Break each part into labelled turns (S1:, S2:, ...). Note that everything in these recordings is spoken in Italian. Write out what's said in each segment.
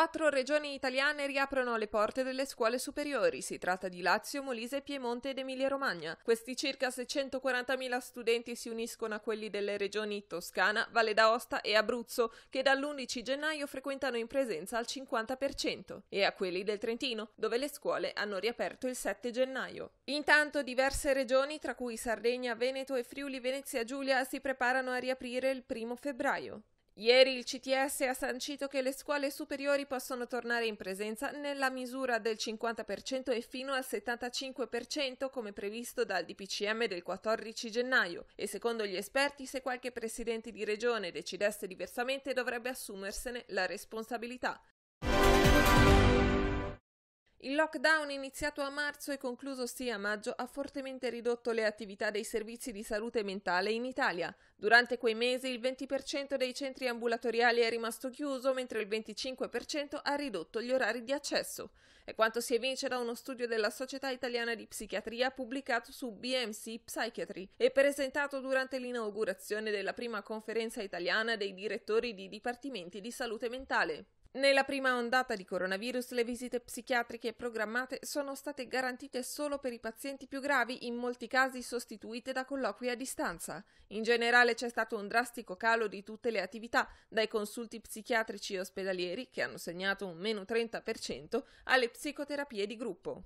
S1: Quattro regioni italiane riaprono le porte delle scuole superiori. Si tratta di Lazio, Molise, Piemonte ed Emilia-Romagna. Questi circa 640.000 studenti si uniscono a quelli delle regioni Toscana, Valle d'Aosta e Abruzzo, che dall'11 gennaio frequentano in presenza al 50%, e a quelli del Trentino, dove le scuole hanno riaperto il 7 gennaio. Intanto diverse regioni, tra cui Sardegna, Veneto e Friuli Venezia Giulia, si preparano a riaprire il 1 febbraio. Ieri il CTS ha sancito che le scuole superiori possono tornare in presenza nella misura del 50% e fino al 75% come previsto dal DPCM del 14 gennaio e secondo gli esperti se qualche presidente di regione decidesse diversamente dovrebbe assumersene la responsabilità. Il lockdown iniziato a marzo e conclusosi a maggio ha fortemente ridotto le attività dei servizi di salute mentale in Italia. Durante quei mesi il 20% dei centri ambulatoriali è rimasto chiuso, mentre il 25% ha ridotto gli orari di accesso. È quanto si evince da uno studio della Società Italiana di Psichiatria pubblicato su BMC Psychiatry e presentato durante l'inaugurazione della prima conferenza italiana dei direttori di dipartimenti di salute mentale. Nella prima ondata di coronavirus le visite psichiatriche programmate sono state garantite solo per i pazienti più gravi, in molti casi sostituite da colloqui a distanza. In generale c'è stato un drastico calo di tutte le attività, dai consulti psichiatrici e ospedalieri, che hanno segnato un meno 30%, alle psicoterapie di gruppo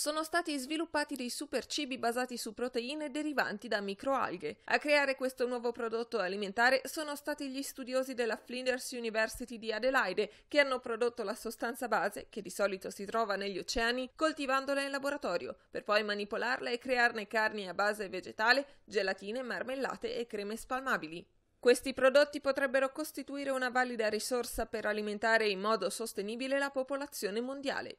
S1: sono stati sviluppati dei super cibi basati su proteine derivanti da microalghe. A creare questo nuovo prodotto alimentare sono stati gli studiosi della Flinders University di Adelaide che hanno prodotto la sostanza base, che di solito si trova negli oceani, coltivandola in laboratorio, per poi manipolarla e crearne carni a base vegetale, gelatine, marmellate e creme spalmabili. Questi prodotti potrebbero costituire una valida risorsa per alimentare in modo sostenibile la popolazione mondiale.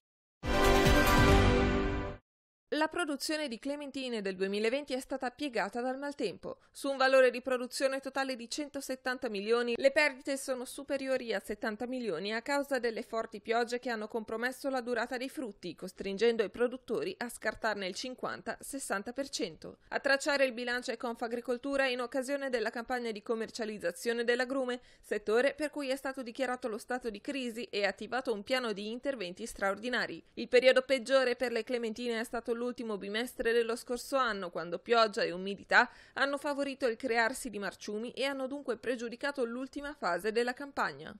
S1: La produzione di clementine del 2020 è stata piegata dal maltempo. Su un valore di produzione totale di 170 milioni, le perdite sono superiori a 70 milioni a causa delle forti piogge che hanno compromesso la durata dei frutti, costringendo i produttori a scartarne il 50-60%. A tracciare il bilancio è Confagricoltura in occasione della campagna di commercializzazione dell'agrume, settore per cui è stato dichiarato lo stato di crisi e attivato un piano di interventi straordinari. Il periodo peggiore per le clementine è stato l'ultimo bimestre dello scorso anno, quando pioggia e umidità hanno favorito il crearsi di marciumi e hanno dunque pregiudicato l'ultima fase della campagna.